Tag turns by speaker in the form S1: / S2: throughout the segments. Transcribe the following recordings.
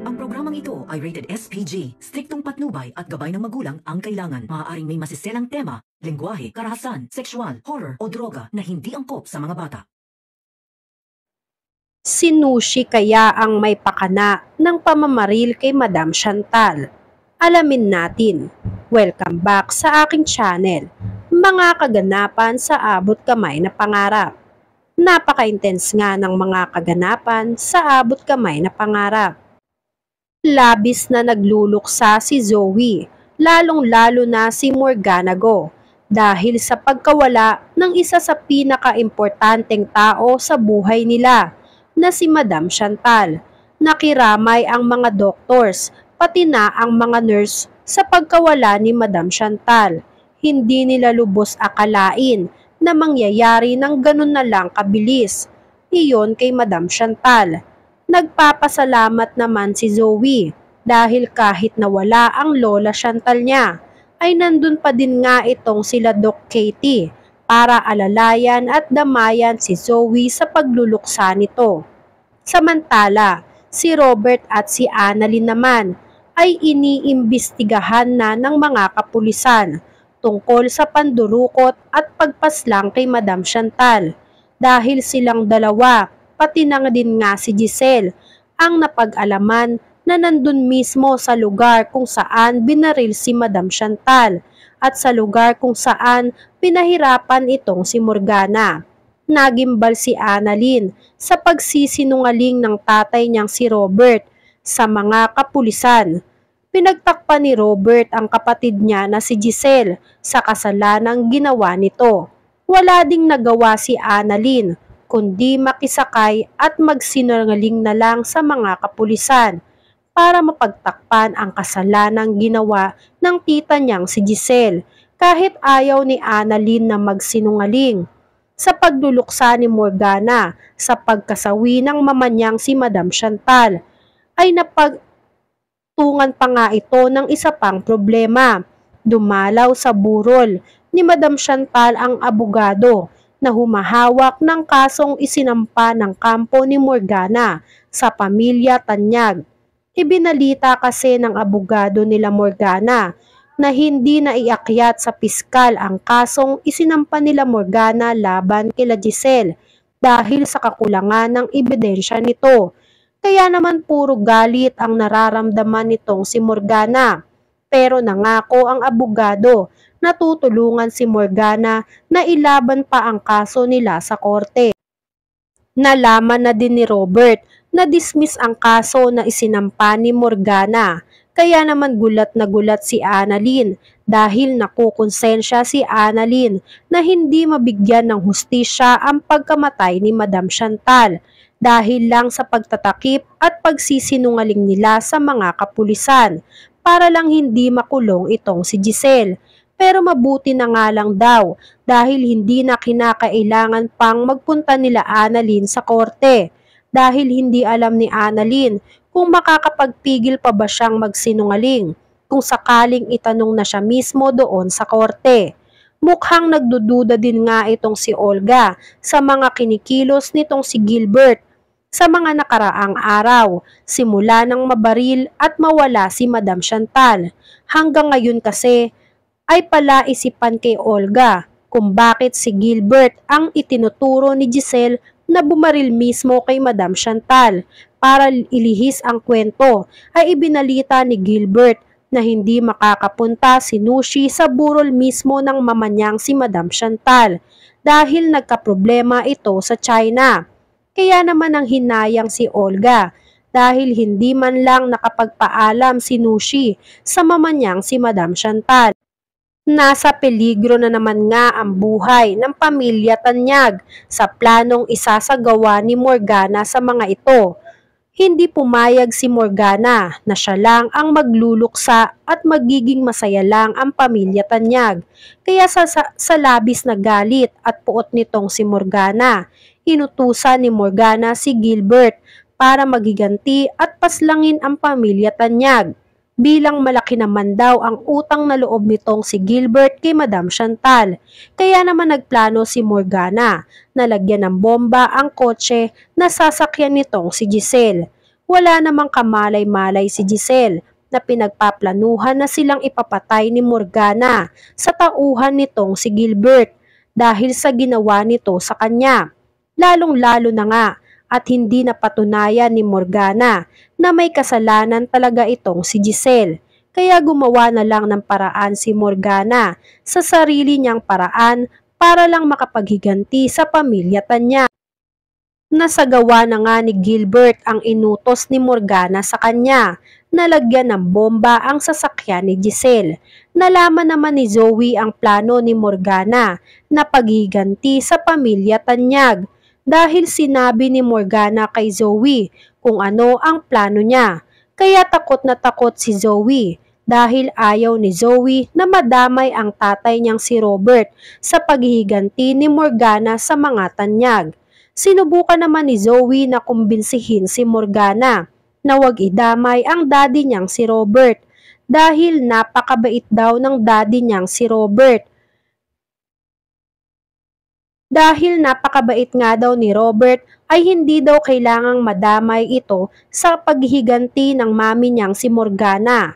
S1: Ang programang ito ay rated SPG, striktong patnubay at gabay ng magulang ang kailangan. Maaaring may masiselang tema, lengguwahe, karahasan, sexual, horror o droga na hindi angkop sa mga bata. Sinushi kaya ang may pakana ng pamamaril kay Madam Chantal? Alamin natin. Welcome back sa aking channel, mga kaganapan sa abot kamay na pangarap. Napaka-intense nga ng mga kaganapan sa abot kamay na pangarap. Labis na nagluluksa si Zoe, lalong-lalo na si Morgana Go, dahil sa pagkawala ng isa sa pinaka-importanteng tao sa buhay nila, na si Madam Chantal. Nakiramay ang mga doctors, pati na ang mga nurse sa pagkawala ni Madam Chantal. Hindi nila lubos akalain na mangyayari ng ganun na lang kabilis. Iyon kay Madam Chantal. Nagpapasalamat naman si Zoe dahil kahit nawala ang lola Chantal niya, ay nandun pa din nga itong sila Doc Katie para alalayan at damayan si Zoe sa pagluluksa nito. Samantala, si Robert at si Annalyn naman ay iniimbestigahan na ng mga kapulisan tungkol sa pandurukot at pagpaslang kay Madam Chantal dahil silang dalawa, pati na din nga si Giselle, ang napag-alaman na nandun mismo sa lugar kung saan binaril si Madam Chantal at sa lugar kung saan pinahirapan itong si Morgana. Nagimbal si Annalyn sa pagsisinungaling ng tatay niyang si Robert sa mga kapulisan pinagtakpan ni Robert ang kapatid niya na si Giselle sa kasalanang ginawa nito. Wala ding nagawa si Annalyn kundi makisakay at magsinungaling na lang sa mga kapulisan para mapagtakpan ang kasalanang ginawa ng tita niyang si Giselle kahit ayaw ni Annalyn na magsinungaling sa pagluluksa ni Morgana sa pagkasawi ng mamanyang si Madam Chantal ay napag patungan pa nga ito ng isa pang problema. Dumalaw sa burol ni Madam Chantal ang abogado na humahawak ng kasong isinampa ng kampo ni Morgana sa pamilya Tanyag. Ibinalita kasi ng abogado nila Morgana na hindi na iakyat sa piskal ang kasong isinampa nila Morgana laban kila Giselle dahil sa kakulangan ng ebidensya nito kaya naman puro galit ang nararamdaman nitong si Morgana. Pero nangako ang abogado na tutulungan si Morgana na ilaban pa ang kaso nila sa korte. Nalaman na din ni Robert na dismiss ang kaso na isinampa ni Morgana. Kaya naman gulat na gulat si Annalyn dahil nakukonsensya si Annalyn na hindi mabigyan ng hustisya ang pagkamatay ni Madam Chantal dahil lang sa pagtatakip at pagsisinungaling nila sa mga kapulisan para lang hindi makulong itong si Giselle. Pero mabuti na nga lang daw dahil hindi na kinakailangan pang magpunta nila Annalyn sa korte dahil hindi alam ni Annalyn kung makakapagpigil pa ba siyang magsinungaling kung sakaling itanong na siya mismo doon sa korte. Mukhang nagdududa din nga itong si Olga sa mga kinikilos nitong si Gilbert sa mga nakaraang araw simula nang mabaril at mawala si Madam Chantal. Hanggang ngayon kasi ay palaisipan kay Olga kung bakit si Gilbert ang itinuturo ni Giselle na bumaril mismo kay Madam Chantal para ilihis ang kwento ay ibinalita ni Gilbert na hindi makakapunta si Nushi sa burol mismo ng mamanyang si Madam Chantal dahil nagkaproblema ito sa China. Kaya naman ang hinayang si Olga dahil hindi man lang nakapagpaalam si Nushi sa mamanyang si Madam Chantal. Nasa peligro na naman nga ang buhay ng pamilya Tanyag sa planong isasagawa ni Morgana sa mga ito hindi pumayag si Morgana na siya lang ang magluluksa at magiging masaya lang ang pamilya Tanyag. Kaya sa, sa, sa labis na galit at puot nitong si Morgana, inutusan ni Morgana si Gilbert para magiganti at paslangin ang pamilya Tanyag. Bilang malaki naman daw ang utang na loob nitong si Gilbert kay Madam Chantal. Kaya naman nagplano si Morgana na lagyan ng bomba ang kotse na sasakyan nitong si Giselle. Wala namang kamalay-malay si Giselle na pinagpaplanuhan na silang ipapatay ni Morgana sa tauhan nitong si Gilbert dahil sa ginawa nito sa kanya lalong-lalo na nga at hindi napatunayan ni Morgana na may kasalanan talaga itong si Giselle. Kaya gumawa na lang ng paraan si Morgana sa sarili niyang paraan para lang makapaghiganti sa pamilya tanya. Nasagawa na nga ni Gilbert ang inutos ni Morgana sa kanya. Nalagyan ng bomba ang sasakyan ni Giselle. Nalaman naman ni Zoe ang plano ni Morgana na paghiganti sa pamilya Tanyag dahil sinabi ni Morgana kay Zoe kung ano ang plano niya. Kaya takot na takot si Zoe dahil ayaw ni Zoe na madamay ang tatay niyang si Robert sa paghihiganti ni Morgana sa mga tanyag. Sinubukan naman ni Zoe na kumbinsihin si Morgana na wag idamay ang daddy niyang si Robert dahil napakabait daw ng daddy niyang si Robert dahil napakabait nga daw ni Robert ay hindi daw kailangang madamay ito sa paghiganti ng mami niyang si Morgana.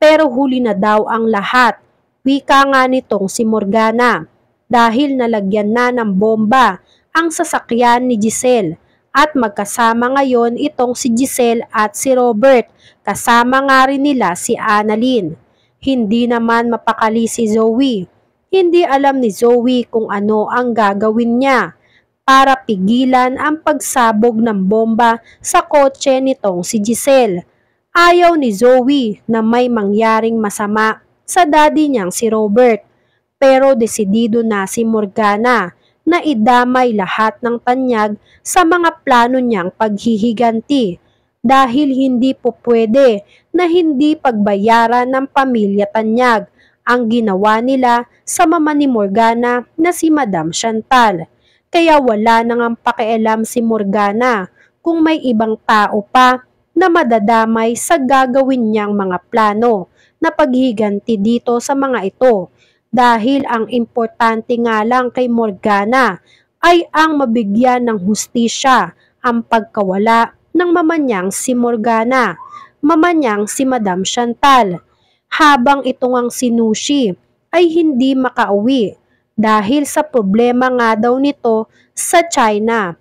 S1: Pero huli na daw ang lahat, wika nga nitong si Morgana dahil nalagyan na ng bomba ang sasakyan ni Giselle at magkasama ngayon itong si Giselle at si Robert, kasama nga rin nila si Annalyn. Hindi naman mapakali si Zoe hindi alam ni Zoe kung ano ang gagawin niya para pigilan ang pagsabog ng bomba sa kotse nitong si Giselle. Ayaw ni Zoe na may mangyaring masama sa daddy niyang si Robert pero desidido na si Morgana na idamay lahat ng tanyag sa mga plano niyang paghihiganti dahil hindi po pwede na hindi pagbayaran ng pamilya tanyag ang ginawa nila sa mama ni Morgana na si Madam Chantal. Kaya wala nang ang pakialam si Morgana kung may ibang tao pa na madadamay sa gagawin niyang mga plano na paghiganti dito sa mga ito dahil ang importante nga lang kay Morgana ay ang mabigyan ng hustisya ang pagkawala ng mamanyang si Morgana, mamanyang si Madam Chantal habang itong ngang sinushi ay hindi makauwi dahil sa problema nga daw nito sa China.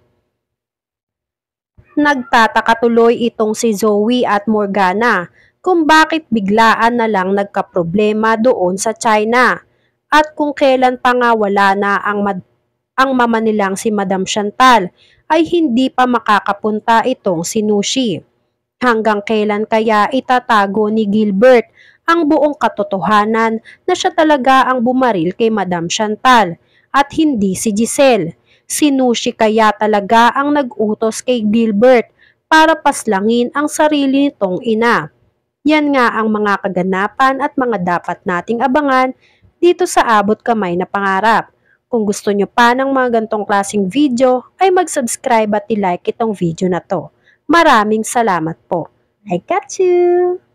S1: Nagtataka tuloy itong si Zoe at Morgana kung bakit biglaan na lang nagkaproblema doon sa China at kung kailan pa nga wala na ang, ang mama nilang si Madam Chantal ay hindi pa makakapunta itong si Nushi. Hanggang kailan kaya itatago ni Gilbert ang buong katotohanan na siya talaga ang bumaril kay Madam Chantal at hindi si Giselle. Si Nushi kaya talaga ang nag-utos kay Gilbert para paslangin ang sarili nitong ina. Yan nga ang mga kaganapan at mga dapat nating abangan dito sa Abot Kamay na Pangarap. Kung gusto nyo pa ng mga gantong klaseng video, ay mag-subscribe at ilike itong video na to. Maraming salamat po. I got you!